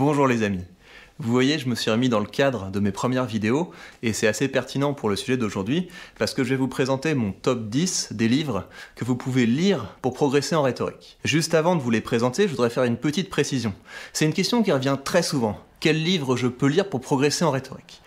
Bonjour les amis Vous voyez, je me suis remis dans le cadre de mes premières vidéos, et c'est assez pertinent pour le sujet d'aujourd'hui, parce que je vais vous présenter mon top 10 des livres que vous pouvez lire pour progresser en rhétorique. Juste avant de vous les présenter, je voudrais faire une petite précision. C'est une question qui revient très souvent. Quel livre je peux lire pour progresser en rhétorique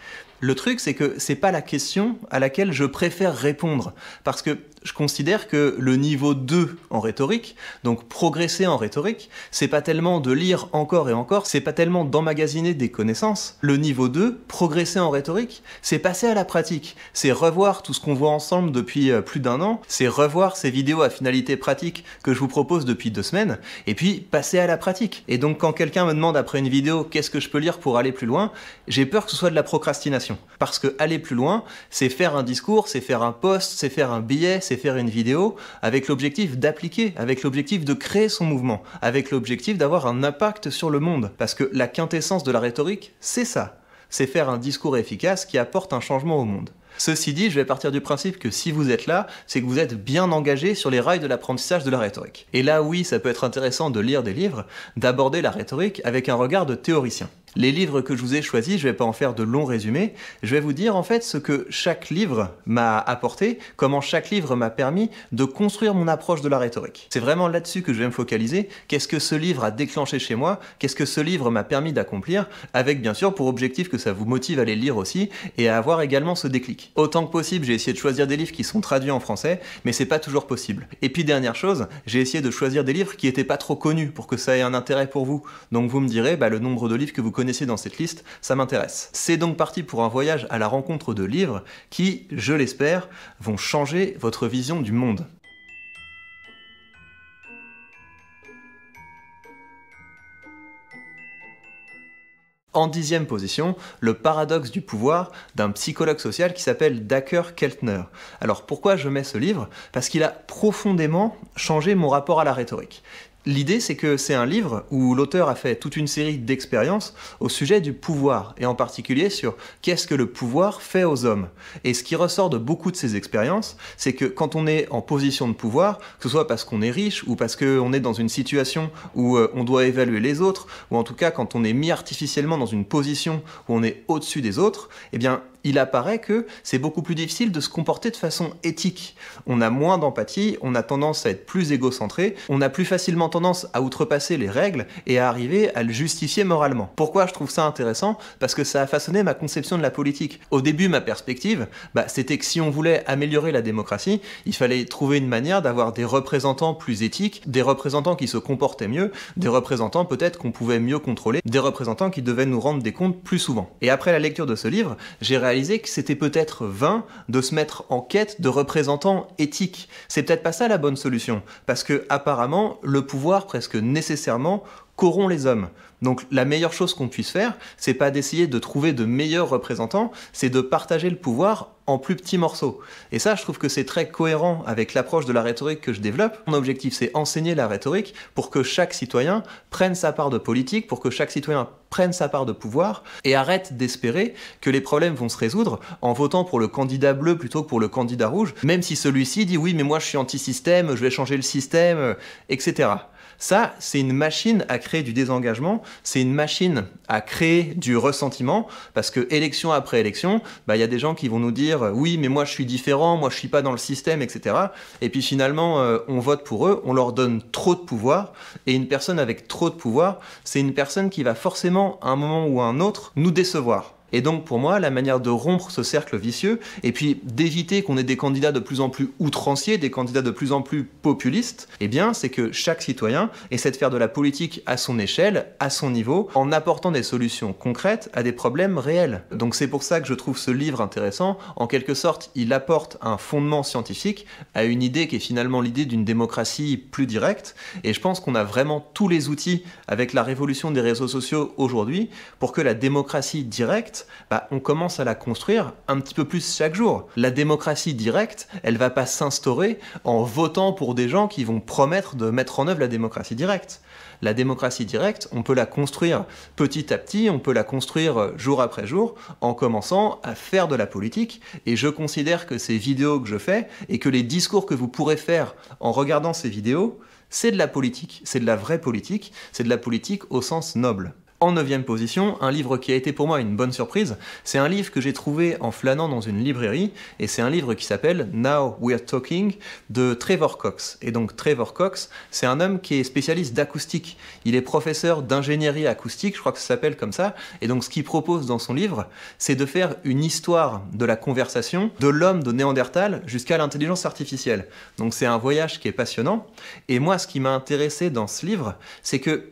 le truc, c'est que c'est pas la question à laquelle je préfère répondre, parce que je considère que le niveau 2 en rhétorique, donc progresser en rhétorique, c'est pas tellement de lire encore et encore, c'est pas tellement d'emmagasiner des connaissances. Le niveau 2, progresser en rhétorique, c'est passer à la pratique, c'est revoir tout ce qu'on voit ensemble depuis euh, plus d'un an, c'est revoir ces vidéos à finalité pratique que je vous propose depuis deux semaines, et puis passer à la pratique. Et donc quand quelqu'un me demande après une vidéo qu'est-ce que je peux lire pour aller plus loin, j'ai peur que ce soit de la procrastination. Parce que aller plus loin, c'est faire un discours, c'est faire un post, c'est faire un billet, c'est faire une vidéo avec l'objectif d'appliquer, avec l'objectif de créer son mouvement, avec l'objectif d'avoir un impact sur le monde. Parce que la quintessence de la rhétorique, c'est ça. C'est faire un discours efficace qui apporte un changement au monde. Ceci dit, je vais partir du principe que si vous êtes là, c'est que vous êtes bien engagé sur les rails de l'apprentissage de la rhétorique. Et là, oui, ça peut être intéressant de lire des livres, d'aborder la rhétorique avec un regard de théoricien. Les livres que je vous ai choisis, je ne vais pas en faire de longs résumés, je vais vous dire en fait ce que chaque livre m'a apporté, comment chaque livre m'a permis de construire mon approche de la rhétorique. C'est vraiment là-dessus que je vais me focaliser, qu'est-ce que ce livre a déclenché chez moi, qu'est-ce que ce livre m'a permis d'accomplir, avec bien sûr pour objectif que ça vous motive à les lire aussi, et à avoir également ce déclic. Autant que possible, j'ai essayé de choisir des livres qui sont traduits en français, mais c'est pas toujours possible. Et puis dernière chose, j'ai essayé de choisir des livres qui n'étaient pas trop connus pour que ça ait un intérêt pour vous. Donc vous me direz, bah, le nombre de livres que vous dans cette liste, ça m'intéresse. C'est donc parti pour un voyage à la rencontre de livres qui, je l'espère, vont changer votre vision du monde. En dixième position, le paradoxe du pouvoir d'un psychologue social qui s'appelle Dacker Keltner. Alors pourquoi je mets ce livre Parce qu'il a profondément changé mon rapport à la rhétorique. L'idée, c'est que c'est un livre où l'auteur a fait toute une série d'expériences au sujet du pouvoir, et en particulier sur qu'est-ce que le pouvoir fait aux hommes. Et ce qui ressort de beaucoup de ces expériences, c'est que quand on est en position de pouvoir, que ce soit parce qu'on est riche ou parce qu'on est dans une situation où euh, on doit évaluer les autres, ou en tout cas quand on est mis artificiellement dans une position où on est au-dessus des autres, eh bien il apparaît que c'est beaucoup plus difficile de se comporter de façon éthique. On a moins d'empathie, on a tendance à être plus égocentré, on a plus facilement tendance à outrepasser les règles et à arriver à le justifier moralement. Pourquoi je trouve ça intéressant Parce que ça a façonné ma conception de la politique. Au début, ma perspective, bah, c'était que si on voulait améliorer la démocratie, il fallait trouver une manière d'avoir des représentants plus éthiques, des représentants qui se comportaient mieux, des représentants peut-être qu'on pouvait mieux contrôler, des représentants qui devaient nous rendre des comptes plus souvent. Et après la lecture de ce livre, j'ai que c'était peut-être vain de se mettre en quête de représentants éthiques. C'est peut-être pas ça la bonne solution, parce que apparemment le pouvoir presque nécessairement corrompt les hommes. Donc la meilleure chose qu'on puisse faire, c'est pas d'essayer de trouver de meilleurs représentants, c'est de partager le pouvoir en plus petits morceaux. Et ça, je trouve que c'est très cohérent avec l'approche de la rhétorique que je développe. Mon objectif, c'est enseigner la rhétorique pour que chaque citoyen prenne sa part de politique, pour que chaque citoyen prenne sa part de pouvoir et arrête d'espérer que les problèmes vont se résoudre en votant pour le candidat bleu plutôt que pour le candidat rouge, même si celui-ci dit oui mais moi je suis anti-système, je vais changer le système, etc. Ça, c'est une machine à créer du désengagement, c'est une machine à créer du ressentiment, parce que élection après élection, bah, il y a des gens qui vont nous dire oui, mais moi je suis différent, moi je suis pas dans le système, etc. Et puis finalement, euh, on vote pour eux, on leur donne trop de pouvoir, et une personne avec trop de pouvoir, c'est une personne qui va forcément, à un moment ou à un autre, nous décevoir. Et donc pour moi, la manière de rompre ce cercle vicieux, et puis d'éviter qu'on ait des candidats de plus en plus outranciers, des candidats de plus en plus populistes, eh bien c'est que chaque citoyen essaie de faire de la politique à son échelle, à son niveau, en apportant des solutions concrètes à des problèmes réels. Donc c'est pour ça que je trouve ce livre intéressant. En quelque sorte, il apporte un fondement scientifique à une idée qui est finalement l'idée d'une démocratie plus directe, et je pense qu'on a vraiment tous les outils avec la révolution des réseaux sociaux aujourd'hui pour que la démocratie directe bah, on commence à la construire un petit peu plus chaque jour. La démocratie directe, elle va pas s'instaurer en votant pour des gens qui vont promettre de mettre en œuvre la démocratie directe. La démocratie directe, on peut la construire petit à petit, on peut la construire jour après jour, en commençant à faire de la politique. Et je considère que ces vidéos que je fais et que les discours que vous pourrez faire en regardant ces vidéos, c'est de la politique, c'est de la vraie politique, c'est de la politique au sens noble. En neuvième position, un livre qui a été pour moi une bonne surprise, c'est un livre que j'ai trouvé en flânant dans une librairie, et c'est un livre qui s'appelle Now We're Talking de Trevor Cox. Et donc Trevor Cox, c'est un homme qui est spécialiste d'acoustique. Il est professeur d'ingénierie acoustique, je crois que ça s'appelle comme ça, et donc ce qu'il propose dans son livre, c'est de faire une histoire de la conversation de l'homme de Néandertal jusqu'à l'intelligence artificielle. Donc c'est un voyage qui est passionnant, et moi ce qui m'a intéressé dans ce livre, c'est que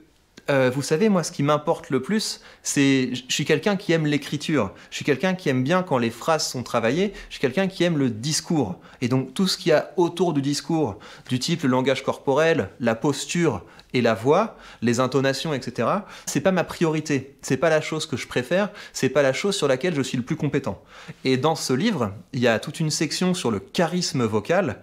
euh, vous savez, moi, ce qui m'importe le plus, c'est, je suis quelqu'un qui aime l'écriture. Je suis quelqu'un qui aime bien quand les phrases sont travaillées. Je suis quelqu'un qui aime le discours. Et donc, tout ce qu'il y a autour du discours, du type le langage corporel, la posture et la voix, les intonations, etc., c'est pas ma priorité. C'est pas la chose que je préfère. C'est pas la chose sur laquelle je suis le plus compétent. Et dans ce livre, il y a toute une section sur le charisme vocal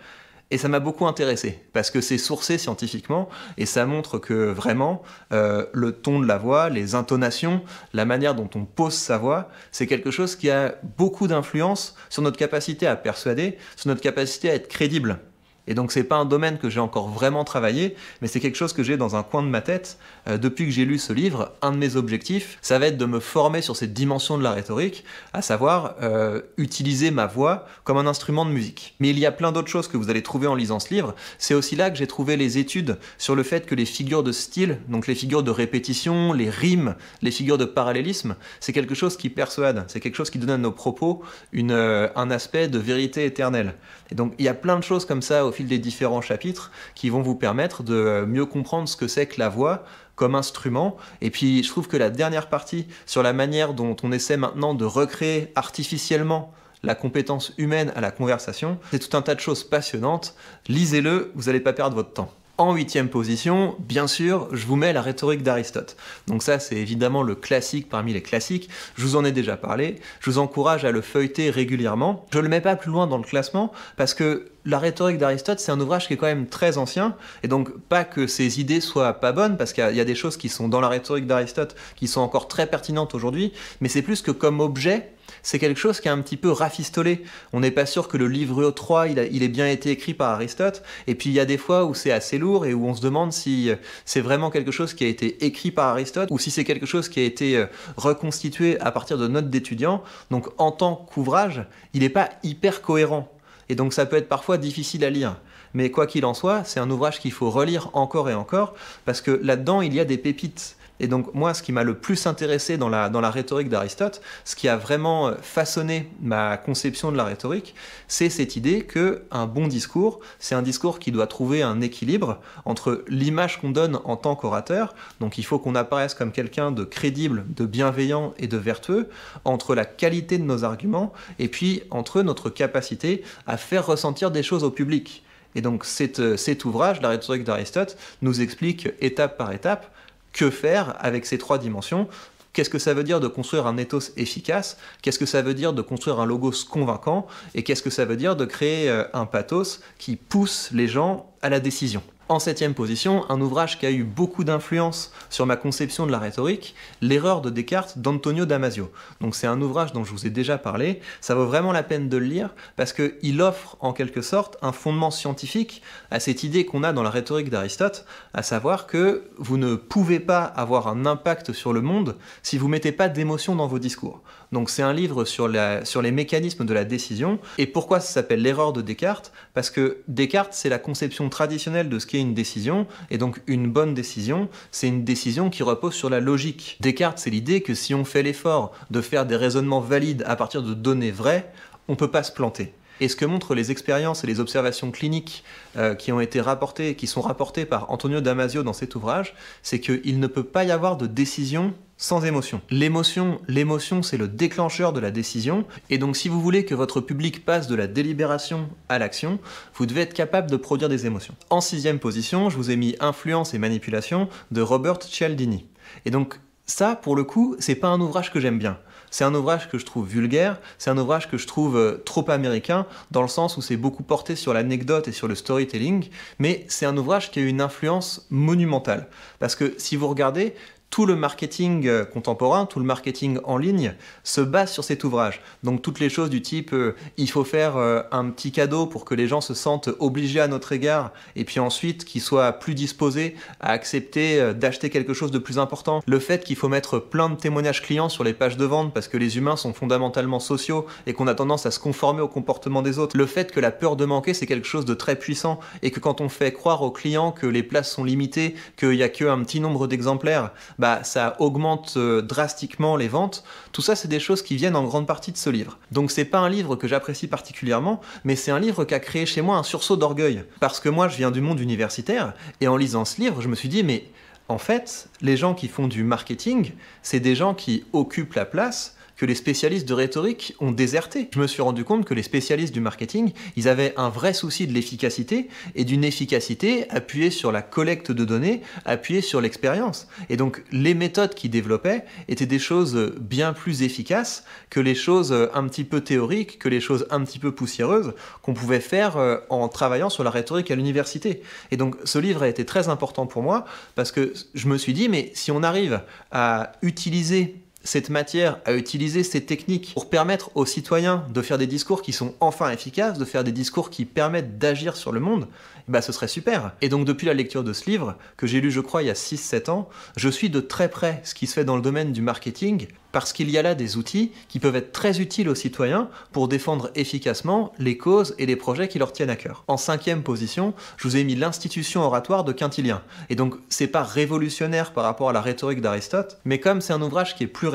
et ça m'a beaucoup intéressé, parce que c'est sourcé scientifiquement, et ça montre que vraiment, euh, le ton de la voix, les intonations, la manière dont on pose sa voix, c'est quelque chose qui a beaucoup d'influence sur notre capacité à persuader, sur notre capacité à être crédible. Et donc c'est pas un domaine que j'ai encore vraiment travaillé, mais c'est quelque chose que j'ai dans un coin de ma tête. Euh, depuis que j'ai lu ce livre, un de mes objectifs, ça va être de me former sur cette dimension de la rhétorique, à savoir euh, utiliser ma voix comme un instrument de musique. Mais il y a plein d'autres choses que vous allez trouver en lisant ce livre. C'est aussi là que j'ai trouvé les études sur le fait que les figures de style, donc les figures de répétition, les rimes, les figures de parallélisme, c'est quelque chose qui persuade, c'est quelque chose qui donne à nos propos une, euh, un aspect de vérité éternelle. Et donc il y a plein de choses comme ça au des différents chapitres qui vont vous permettre de euh, mieux comprendre ce que c'est que la voix comme instrument. Et puis je trouve que la dernière partie sur la manière dont on essaie maintenant de recréer artificiellement la compétence humaine à la conversation, c'est tout un tas de choses passionnantes. Lisez-le, vous n'allez pas perdre votre temps. En huitième position, bien sûr, je vous mets la rhétorique d'Aristote. Donc ça, c'est évidemment le classique parmi les classiques. Je vous en ai déjà parlé. Je vous encourage à le feuilleter régulièrement. Je le mets pas plus loin dans le classement parce que la rhétorique d'Aristote, c'est un ouvrage qui est quand même très ancien, et donc pas que ses idées soient pas bonnes, parce qu'il y, a des choses qui sont dans la rhétorique d'Aristote qui sont encore très pertinentes aujourd'hui, mais c'est plus que comme objet, c'est quelque chose qui est un petit peu rafistolé. On n'est pas sûr que le livre 3, il, il ait bien été écrit par Aristote, et puis il y a des fois où c'est assez lourd et où on se demande si euh, c'est vraiment quelque chose qui a été écrit par Aristote ou si c'est quelque chose qui a été euh, reconstitué à partir de notes d'étudiants. Donc en tant qu'ouvrage, il n'est pas hyper cohérent. Et donc ça peut être parfois difficile à lire. Mais quoi qu'il en soit, c'est un ouvrage qu'il faut relire encore et encore, parce que là-dedans, il y a des pépites. Et donc moi, ce qui m'a le plus intéressé dans la, rhétorique d'Aristote, ce qui a vraiment euh, façonné ma conception de la rhétorique, c'est cette idée que un bon discours, c'est un discours qui doit trouver un équilibre entre l'image qu'on donne en tant qu'orateur, donc il faut qu'on apparaisse comme quelqu'un de crédible, de bienveillant et de vertueux, entre la qualité de nos arguments et puis entre notre capacité à faire ressentir des choses au public. Et donc euh, cet ouvrage, la rhétorique d'Aristote, nous explique étape par étape que faire avec ces trois dimensions Qu'est-ce que ça veut dire de construire un ethos efficace Qu'est-ce que ça veut dire de construire un logos convaincant Et qu'est-ce que ça veut dire de créer euh, un pathos qui pousse les gens à la décision en septième position, un ouvrage qui a eu beaucoup d'influence sur ma conception de la rhétorique, L'erreur de Descartes d'Antonio Damasio. Donc c'est un ouvrage dont je vous ai déjà parlé, ça vaut vraiment la peine de le lire parce qu'il offre en quelque sorte un fondement scientifique à cette idée qu'on a dans la rhétorique d'Aristote, à savoir que vous ne pouvez pas avoir un impact sur le monde si vous mettez pas d'émotion dans vos discours. Donc c'est un livre sur, les mécanismes de la décision. Et pourquoi ça s'appelle l'erreur de Descartes Parce que Descartes, c'est la conception traditionnelle de ce qu'est une décision. Et donc une bonne décision, c'est une décision qui repose sur la logique. Descartes, c'est l'idée que si on fait l'effort de faire des raisonnements valides à partir de données vraies, on ne peut pas se planter. Et ce que montrent les expériences et les observations cliniques euh, qui ont été rapportées, qui sont rapportées par Antonio Damasio dans cet ouvrage, c'est qu'il ne peut pas y avoir de décision sans émotion. L'émotion, l'émotion, c'est le déclencheur de la décision. Et donc, si vous voulez que votre public passe de la délibération à l'action, vous devez être capable de produire des émotions. En sixième position, je vous ai mis Influence et manipulation de Robert Cialdini. Et donc, ça, pour le coup, c'est pas un ouvrage que j'aime bien. C'est un ouvrage que je trouve vulgaire, c'est un ouvrage que je trouve euh, trop américain, dans le sens où c'est beaucoup porté sur l'anecdote et sur le storytelling, mais c'est un ouvrage qui a une influence monumentale. Parce que si vous regardez, tout le marketing euh, contemporain, tout le marketing en ligne se base sur cet ouvrage. Donc toutes les choses du type euh, il faut faire euh, un petit cadeau pour que les gens se sentent obligés à notre égard et puis ensuite qu'ils soient plus disposés à accepter d'acheter quelque chose de plus important. Le fait qu'il faut mettre plein de témoignages clients sur les pages de vente parce que les humains sont fondamentalement sociaux et qu'on a tendance à se conformer au comportement des autres. Le fait que la peur de manquer c'est quelque chose de très puissant et que quand on fait croire aux clients que les places sont limitées, qu'il n'y a qu'un petit nombre d'exemplaires, bah, bah, ça augmente euh, drastiquement les ventes. Tout ça, c'est des choses qui viennent en grande partie de ce livre. Donc c'est pas un livre que j'apprécie particulièrement, mais c'est un livre qui a créé chez moi un sursaut d'orgueil. Parce que moi, je viens du monde universitaire, et en lisant ce livre, je me suis dit, mais en fait, les gens qui font du marketing, c'est des gens qui occupent la place que les spécialistes de rhétorique ont déserté. Je me suis rendu compte que les spécialistes du marketing, ils avaient un vrai souci de l'efficacité et d'une efficacité appuyée sur la collecte de données, appuyée sur l'expérience. Et donc les méthodes qu'ils développaient étaient des choses bien plus efficaces que les choses un petit peu théoriques, que les choses un petit peu poussiéreuses qu'on pouvait faire euh, en travaillant sur la rhétorique à l'université. Et donc ce livre a été très important pour moi parce que je me suis dit, mais si on arrive à utiliser cette matière, à utiliser ces techniques pour permettre aux citoyens de faire des discours qui sont enfin efficaces, de faire des discours qui permettent d'agir sur le monde, bah ce serait super. Et donc depuis la lecture de ce livre, que j'ai lu je crois il y a 6-7 ans, je suis de très près ce qui se fait dans le domaine du marketing, parce qu'il y a là des outils qui peuvent être très utiles aux citoyens pour défendre efficacement les causes et les projets qui leur tiennent à cœur. En cinquième position, je vous ai mis l'institution oratoire de Quintilien. Et donc c'est pas révolutionnaire par rapport à la rhétorique d'Aristote, mais comme c'est un ouvrage qui est plus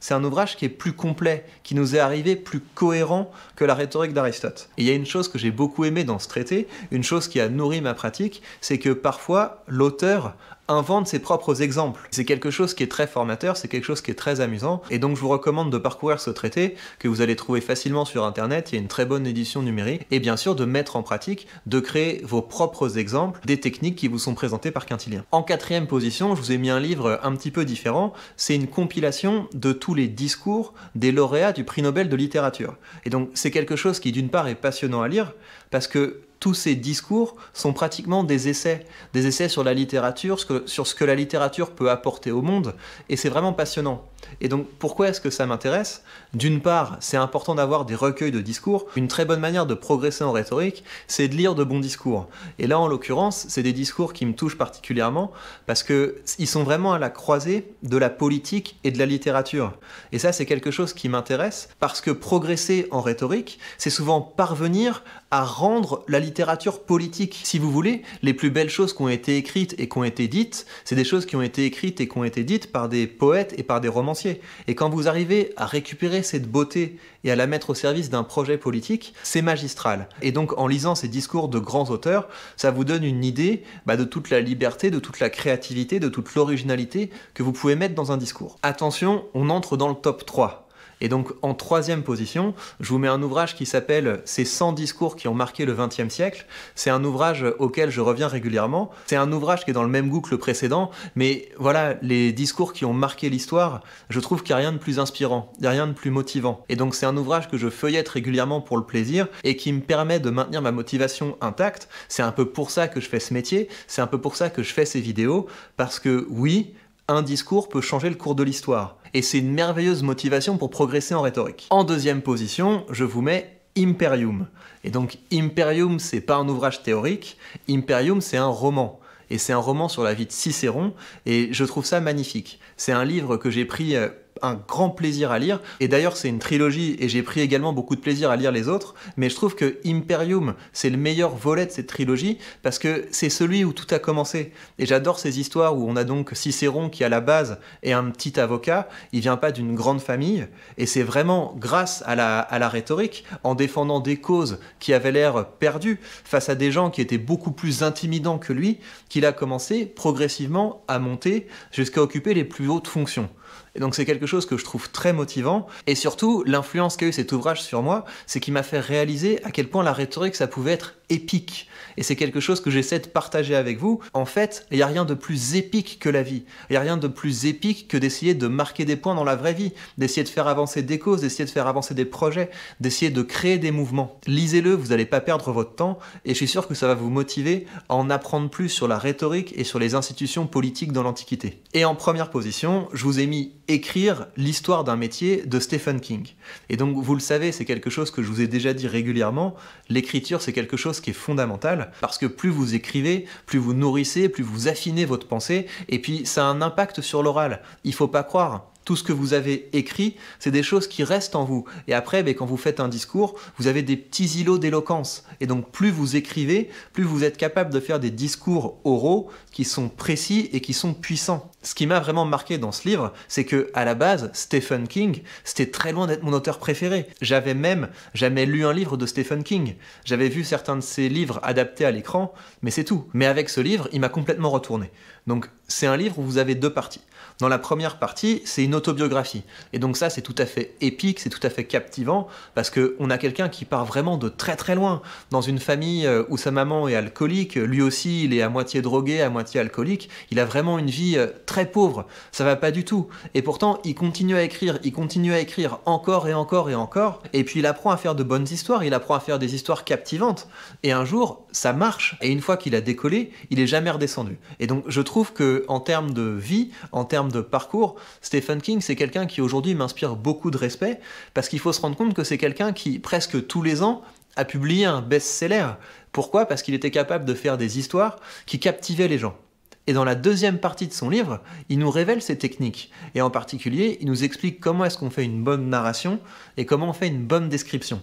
c'est un ouvrage qui est plus complet, qui nous est arrivé plus cohérent que la rhétorique d'Aristote. il y a une chose que j'ai beaucoup aimé dans ce traité, une chose qui a nourri ma pratique, c'est que parfois l'auteur invente ses propres exemples. C'est quelque chose qui est très formateur, c'est quelque chose qui est très amusant, et donc je vous recommande de parcourir ce traité, que vous allez trouver facilement sur internet, il y a une très bonne édition numérique, et bien sûr de mettre en pratique, de créer vos propres exemples des techniques qui vous sont présentées par Quintilien. En quatrième position, je vous ai mis un livre un petit peu différent, c'est une compilation de tous les discours des lauréats du prix Nobel de littérature. Et donc c'est quelque chose qui d'une part est passionnant à lire, parce que tous ces discours sont pratiquement des essais, des essais sur la littérature, sur ce que la littérature peut apporter au monde, et c'est vraiment passionnant. Et donc pourquoi est-ce que ça m'intéresse D'une part, c'est important d'avoir des recueils de discours. Une très bonne manière de progresser en rhétorique, c'est de lire de bons discours. Et là, en l'occurrence, c'est des discours qui me touchent particulièrement parce qu'ils sont vraiment à la croisée de la politique et de la littérature. Et ça, c'est quelque chose qui m'intéresse parce que progresser en rhétorique, c'est souvent parvenir à rendre la littérature politique. Si vous voulez, les plus belles choses qui ont été écrites et qui ont été dites, c'est des choses qui ont été écrites et qui ont été dites par des poètes et par des romans et quand vous arrivez à récupérer cette beauté et à la mettre au service d'un projet politique, c'est magistral. Et donc en lisant ces discours de grands auteurs, ça vous donne une idée bah, de toute la liberté, de toute la créativité, de toute l'originalité que vous pouvez mettre dans un discours. Attention, on entre dans le top 3. Et donc en troisième position, je vous mets un ouvrage qui s'appelle Ces 100 discours qui ont marqué le XXe siècle. C'est un ouvrage auquel je reviens régulièrement. C'est un ouvrage qui est dans le même goût que le précédent, mais voilà, les discours qui ont marqué l'histoire, je trouve qu'il n'y a rien de plus inspirant, il n'y a rien de plus motivant. Et donc c'est un ouvrage que je feuillette régulièrement pour le plaisir et qui me permet de maintenir ma motivation intacte. C'est un peu pour ça que je fais ce métier, c'est un peu pour ça que je fais ces vidéos, parce que oui, un discours peut changer le cours de l'histoire et c'est une merveilleuse motivation pour progresser en rhétorique. En deuxième position, je vous mets Imperium. Et donc Imperium, c'est pas un ouvrage théorique, Imperium, c'est un roman et c'est un roman sur la vie de Cicéron, et je trouve ça magnifique. C'est un livre que j'ai pris euh, un grand plaisir à lire. Et d'ailleurs, c'est une trilogie et j'ai pris également beaucoup de plaisir à lire les autres. Mais je trouve que Imperium, c'est le meilleur volet de cette trilogie parce que c'est celui où tout a commencé. Et j'adore ces histoires où on a donc Cicéron qui, à la base, est un petit avocat. Il vient pas d'une grande famille. Et c'est vraiment grâce à la, rhétorique, en défendant des causes qui avaient l'air perdues face à des gens qui étaient beaucoup plus intimidants que lui, qu'il a commencé progressivement à monter jusqu'à occuper les plus hautes fonctions. Et donc c'est quelque chose que je trouve très motivant. Et surtout, l'influence qu'a eu cet ouvrage sur moi, c'est qu'il m'a fait réaliser à quel point la rhétorique, ça pouvait être épique. Et c'est quelque chose que j'essaie de partager avec vous. En fait, il n'y a rien de plus épique que la vie. Il n'y a rien de plus épique que d'essayer de marquer des points dans la vraie vie, d'essayer de faire avancer des causes, d'essayer de faire avancer des projets, d'essayer de créer des mouvements. Lisez-le, vous n'allez pas perdre votre temps, et je suis sûr que ça va vous motiver à en apprendre plus sur la rhétorique et sur les institutions politiques dans l'Antiquité. Et en première position, je vous ai mis Écrire l'histoire d'un métier de Stephen King. Et donc, vous le savez, c'est quelque chose que je vous ai déjà dit régulièrement, l'écriture, c'est quelque chose qui est fondamental, parce que plus vous écrivez, plus vous nourrissez, plus vous affinez votre pensée, et puis ça a un impact sur l'oral. Il faut pas croire, tout ce que vous avez écrit, c'est des choses qui restent en vous. Et après, ben, quand vous faites un discours, vous avez des petits îlots d'éloquence. Et donc, plus vous écrivez, plus vous êtes capable de faire des discours oraux qui sont précis et qui sont puissants. Ce qui m'a vraiment marqué dans ce livre, c'est que à la base, Stephen King, c'était très loin d'être mon auteur préféré. J'avais même jamais lu un livre de Stephen King. J'avais vu certains de ses livres adaptés à l'écran, mais c'est tout. Mais avec ce livre, il m'a complètement retourné. Donc, c'est un livre où vous avez deux parties. Dans la première partie, c'est une autobiographie. Et donc ça, c'est tout à fait épique, c'est tout à fait captivant, parce qu'on a quelqu'un qui part vraiment de très très loin, dans une famille euh, où sa maman est alcoolique, lui aussi, il est à moitié drogué, à moitié alcoolique, il a vraiment une vie euh, très pauvre, ça va pas du tout. Et pourtant, il continue à écrire, il continue à écrire encore et encore et encore, et puis il apprend à faire de bonnes histoires, il apprend à faire des histoires captivantes, et un jour, ça marche, et une fois qu'il a décollé, il est jamais redescendu. Et donc je trouve que en termes de vie, en termes de parcours, Stephen King, c'est quelqu'un qui aujourd'hui m'inspire beaucoup de respect, parce qu'il faut se rendre compte que c'est quelqu'un qui, presque tous les ans, a publié un best-seller. Pourquoi Parce qu'il était capable de faire des histoires qui captivaient les gens. Et dans la deuxième partie de son livre, il nous révèle ses techniques. Et en particulier, il nous explique comment est-ce qu'on fait une bonne narration et comment on fait une bonne description.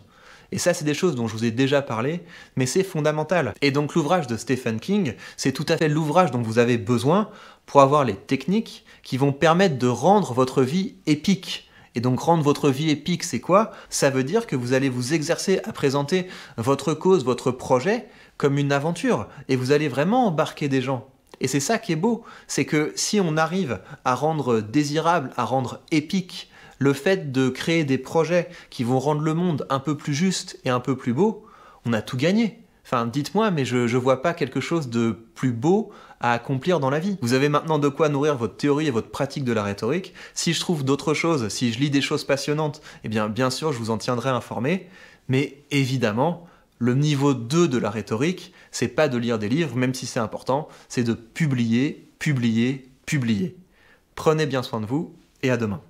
Et ça, c'est des choses dont je vous ai déjà parlé, mais c'est fondamental. Et donc l'ouvrage de Stephen King, c'est tout à fait l'ouvrage dont vous avez besoin pour avoir les techniques qui vont permettre de rendre votre vie épique. Et donc rendre votre vie épique, c'est quoi Ça veut dire que vous allez vous exercer à présenter votre cause, votre projet, comme une aventure, et vous allez vraiment embarquer des gens. Et c'est ça qui est beau, c'est que si on arrive à rendre désirable, à rendre épique le fait de créer des projets qui vont rendre le monde un peu plus juste et un peu plus beau, on a tout gagné. Enfin, dites-moi, mais je ne vois pas quelque chose de plus beau à accomplir dans la vie. Vous avez maintenant de quoi nourrir votre théorie et votre pratique de la rhétorique. Si je trouve d'autres choses, si je lis des choses passionnantes, eh bien, bien sûr, je vous en tiendrai informé. Mais évidemment, le niveau 2 de la rhétorique, c'est pas de lire des livres, même si c'est important, c'est de publier, publier, publier. Prenez bien soin de vous et à demain.